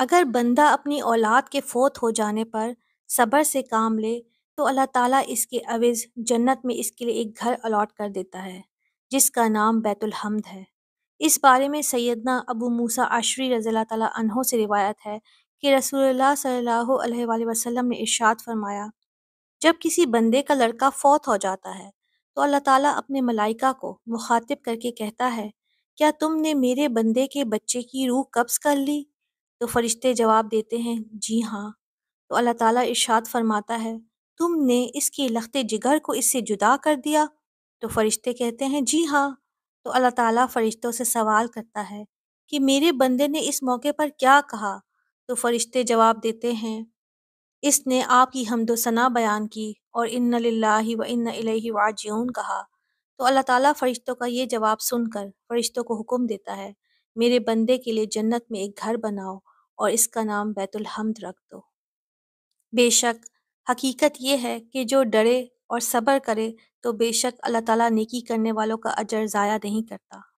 अगर बंदा अपनी औलाद के फ़ोत हो जाने पर सब्र से काम ले तो अल्लाह ताला इसके अवज़ जन्नत में इसके लिए एक घर अलॉट कर देता है जिसका नाम बैतुल हमद है इस बारे में सैदना अबू मूसा आशरी रज़ी तहों से रिवायत है कि रसूलुल्लाह सल्लल्लाहु अलैहि वसल्लम ने इर्शाद फरमाया जब किसी बंदे का लड़का फौत हो जाता है तो अल्लाह ताला अपने मलाइका को मुखातिब करके कहता है क्या तुमने मेरे बंदे के बच्चे की रूह कब्ज़ कर ली तो फरिश्ते जवाब देते हैं जी हाँ तो अल्लाह ताला इरशाद फरमाता है तुमने इसकी लखते जिगर को इससे जुदा कर दिया तो फरिश्ते कहते हैं जी हाँ तो अल्लाह ताला फरिश्तों से सवाल करता है कि मेरे बंदे ने इस मौके पर क्या कहा तो फरिश्ते जवाब देते हैं इसने आपकी हमदोसना बयान की और इन लाला व इन वाजून कहा तो अल्लाह ताला फरिश्तों का ये जवाब सुनकर फरिश्तों को हुक्म देता है मेरे बंदे के लिए जन्नत में एक घर बनाओ और इसका नाम बैतुल हमद रख दो बेशक हकीकत यह है कि जो डरे और सब्र करे तो बेशक अल्लाह ताला नेकी करने वालों का अजर ज़ाया नहीं करता